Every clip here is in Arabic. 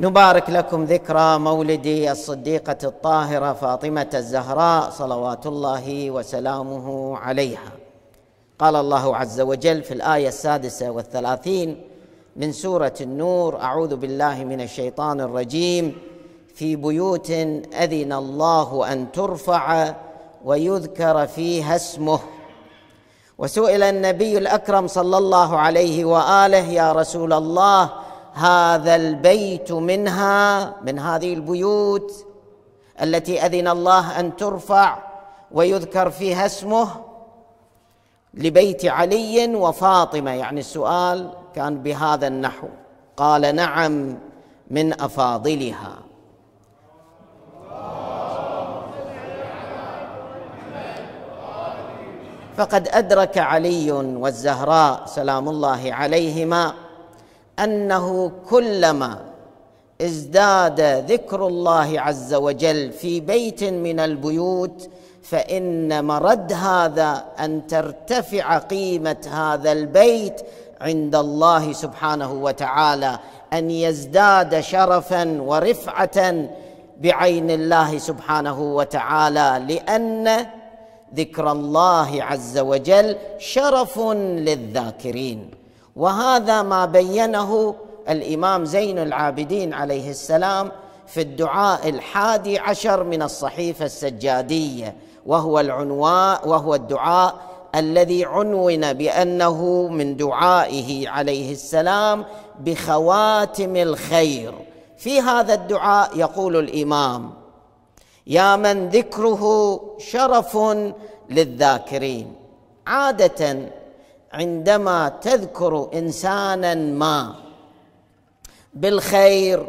نبارك لكم ذكرى مولد الصديقة الطاهرة فاطمة الزهراء صلوات الله وسلامه عليها قال الله عز وجل في الآية السادسة والثلاثين من سورة النور أعوذ بالله من الشيطان الرجيم في بيوت أذن الله أن ترفع ويذكر فيها اسمه وسئل النبي الأكرم صلى الله عليه وآله يا رسول الله هذا البيت منها من هذه البيوت التي اذن الله ان ترفع ويذكر فيها اسمه لبيت علي وفاطمه يعني السؤال كان بهذا النحو قال نعم من افاضلها فقد ادرك علي والزهراء سلام الله عليهما انه كلما ازداد ذكر الله عز وجل في بيت من البيوت فان مرد هذا ان ترتفع قيمه هذا البيت عند الله سبحانه وتعالى ان يزداد شرفا ورفعه بعين الله سبحانه وتعالى لان ذكر الله عز وجل شرف للذاكرين وهذا ما بينه الامام زين العابدين عليه السلام في الدعاء الحادي عشر من الصحيفه السجاديه وهو العنواء وهو الدعاء الذي عنون بانه من دعائه عليه السلام بخواتم الخير في هذا الدعاء يقول الامام يا من ذكره شرف للذاكرين عاده عندما تذكر انسانا ما بالخير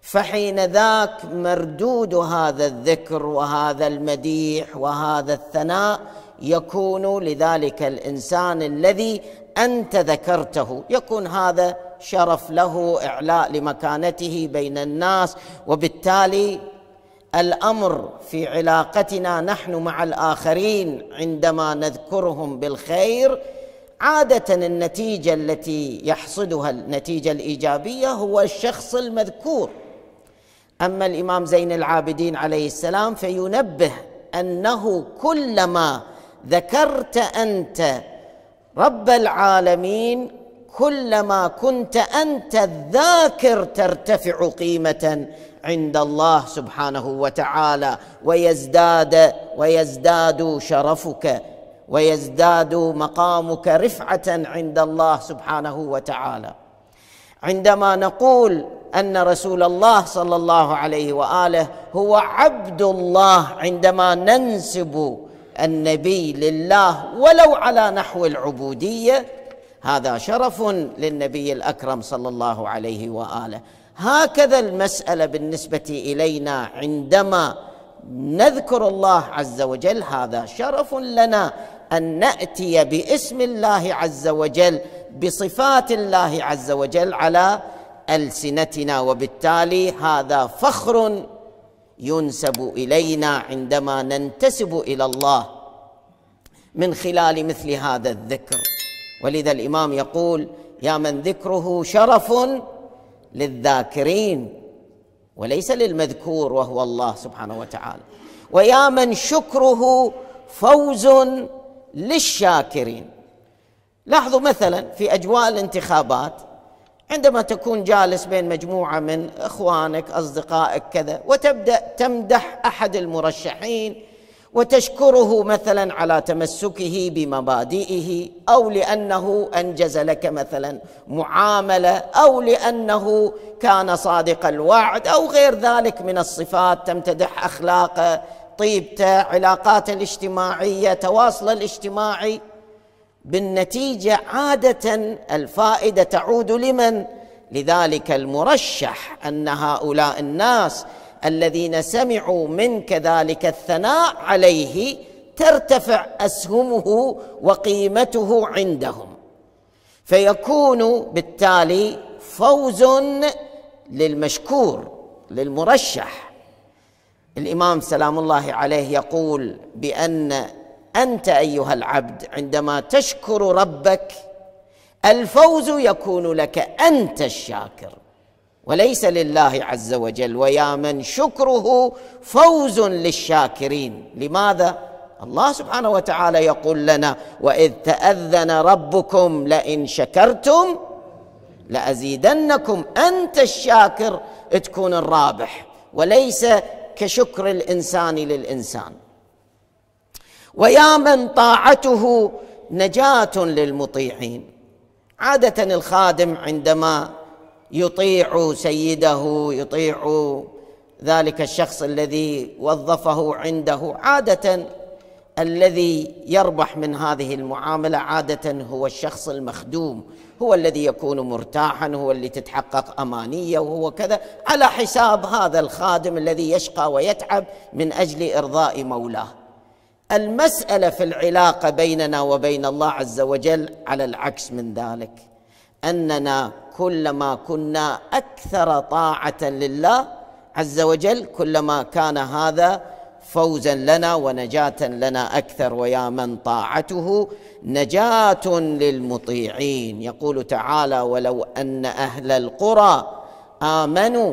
فحين ذاك مردود هذا الذكر وهذا المديح وهذا الثناء يكون لذلك الانسان الذي انت ذكرته يكون هذا شرف له اعلاء لمكانته بين الناس وبالتالي الامر في علاقتنا نحن مع الاخرين عندما نذكرهم بالخير عاده النتيجه التي يحصدها النتيجه الايجابيه هو الشخص المذكور اما الامام زين العابدين عليه السلام فينبه انه كلما ذكرت انت رب العالمين كلما كنت انت الذاكر ترتفع قيمه عند الله سبحانه وتعالى ويزداد ويزداد شرفك ويزداد مقامك رفعه عند الله سبحانه وتعالى عندما نقول ان رسول الله صلى الله عليه واله هو عبد الله عندما ننسب النبي لله ولو على نحو العبوديه هذا شرف للنبي الاكرم صلى الله عليه واله هكذا المساله بالنسبه الينا عندما نذكر الله عز وجل هذا شرف لنا ان ناتي باسم الله عز وجل بصفات الله عز وجل على السنتنا وبالتالي هذا فخر ينسب الينا عندما ننتسب الى الله من خلال مثل هذا الذكر ولذا الامام يقول يا من ذكره شرف للذاكرين وليس للمذكور وهو الله سبحانه وتعالى ويا من شكره فوز للشاكرين لاحظوا مثلا في اجواء الانتخابات عندما تكون جالس بين مجموعه من اخوانك اصدقائك كذا وتبدا تمدح احد المرشحين وتشكره مثلا على تمسكه بمبادئه او لانه انجز لك مثلا معامله او لانه كان صادق الوعد او غير ذلك من الصفات تمتدح اخلاقه طيبته علاقاته الاجتماعيه تواصله الاجتماعي بالنتيجه عاده الفائده تعود لمن لذلك المرشح ان هؤلاء الناس الذين سمعوا منك ذلك الثناء عليه ترتفع اسهمه وقيمته عندهم فيكون بالتالي فوز للمشكور للمرشح الامام سلام الله عليه يقول بان انت ايها العبد عندما تشكر ربك الفوز يكون لك انت الشاكر وليس لله عز وجل ويا من شكره فوز للشاكرين لماذا؟ الله سبحانه وتعالى يقول لنا واذ تاذن ربكم لئن شكرتم لازيدنكم انت الشاكر تكون الرابح وليس كشكر الانسان للانسان ويا من طاعته نجاه للمطيعين عاده الخادم عندما يطيع سيده يطيع ذلك الشخص الذي وظفه عنده عاده الذي يربح من هذه المعامله عاده هو الشخص المخدوم هو الذي يكون مرتاحا هو اللي تتحقق امانيه وهو كذا على حساب هذا الخادم الذي يشقى ويتعب من اجل ارضاء مولاه المساله في العلاقه بيننا وبين الله عز وجل على العكس من ذلك اننا كلما كنا اكثر طاعه لله عز وجل كلما كان هذا فوزا لنا ونجاه لنا اكثر ويا من طاعته نجاه للمطيعين يقول تعالى ولو ان اهل القرى امنوا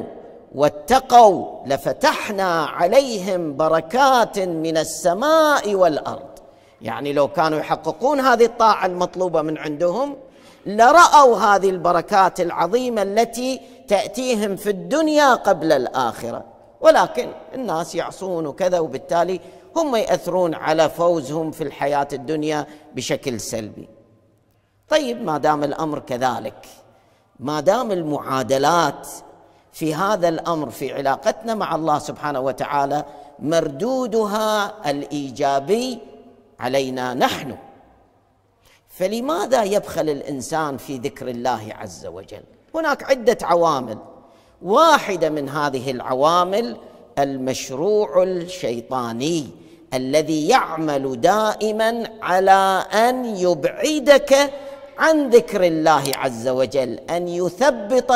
واتقوا لفتحنا عليهم بركات من السماء والارض يعني لو كانوا يحققون هذه الطاعه المطلوبه من عندهم لراوا هذه البركات العظيمه التي تاتيهم في الدنيا قبل الاخره ولكن الناس يعصون وكذا وبالتالي هم ياثرون على فوزهم في الحياه الدنيا بشكل سلبي طيب ما دام الامر كذلك ما دام المعادلات في هذا الامر في علاقتنا مع الله سبحانه وتعالى مردودها الايجابي علينا نحن فلماذا يبخل الانسان في ذكر الله عز وجل هناك عده عوامل واحده من هذه العوامل المشروع الشيطاني الذي يعمل دائما على ان يبعدك عن ذكر الله عز وجل ان يثبط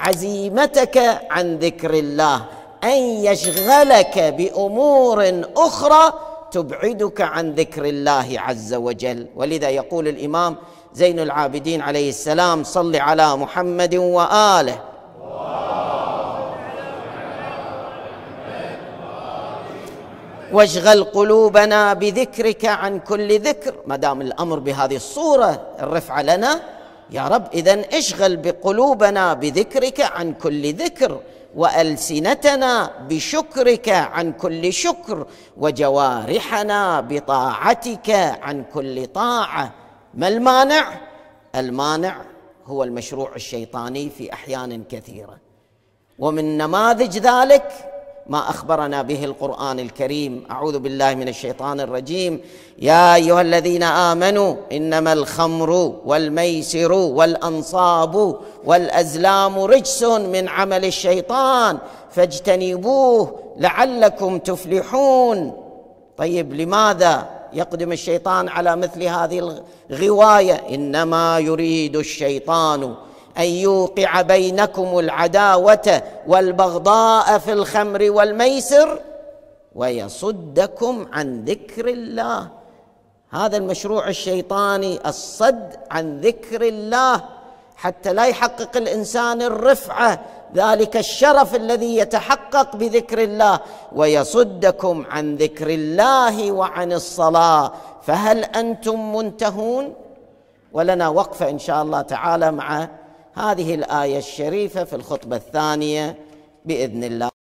عزيمتك عن ذكر الله ان يشغلك بامور اخرى تبعدك عن ذكر الله عز وجل ولذا يقول الامام زين العابدين عليه السلام صل على محمد واله واشغل قلوبنا بذكرك عن كل ذكر ما دام الامر بهذه الصوره الرفعه لنا يا رب اذا اشغل بقلوبنا بذكرك عن كل ذكر والسنتنا بشكرك عن كل شكر وجوارحنا بطاعتك عن كل طاعه ما المانع المانع هو المشروع الشيطاني في احيان كثيره ومن نماذج ذلك ما اخبرنا به القران الكريم اعوذ بالله من الشيطان الرجيم يا ايها الذين امنوا انما الخمر والميسر والانصاب والازلام رجس من عمل الشيطان فاجتنبوه لعلكم تفلحون طيب لماذا يقدم الشيطان على مثل هذه الغوايه انما يريد الشيطان أن يوقع بينكم العداوة والبغضاء في الخمر والميسر ويصدكم عن ذكر الله هذا المشروع الشيطاني الصد عن ذكر الله حتى لا يحقق الانسان الرفعه ذلك الشرف الذي يتحقق بذكر الله ويصدكم عن ذكر الله وعن الصلاه فهل انتم منتهون ولنا وقفه ان شاء الله تعالى مع هذه الآية الشريفة في الخطبة الثانية بإذن الله